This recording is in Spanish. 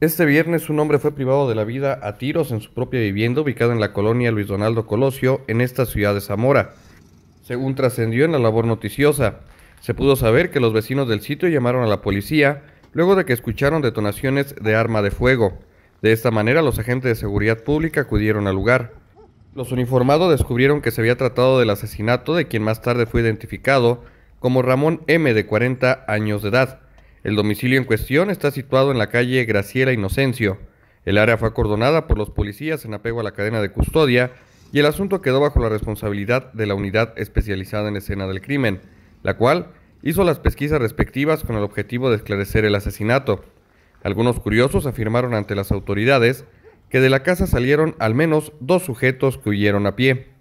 Este viernes un hombre fue privado de la vida a tiros en su propia vivienda ubicada en la colonia Luis Donaldo Colosio, en esta ciudad de Zamora. Según trascendió en la labor noticiosa, se pudo saber que los vecinos del sitio llamaron a la policía luego de que escucharon detonaciones de arma de fuego. De esta manera los agentes de seguridad pública acudieron al lugar. Los uniformados descubrieron que se había tratado del asesinato de quien más tarde fue identificado como Ramón M de 40 años de edad el domicilio en cuestión está situado en la calle Graciela Inocencio. El área fue acordonada por los policías en apego a la cadena de custodia y el asunto quedó bajo la responsabilidad de la unidad especializada en escena del crimen, la cual hizo las pesquisas respectivas con el objetivo de esclarecer el asesinato. Algunos curiosos afirmaron ante las autoridades que de la casa salieron al menos dos sujetos que huyeron a pie.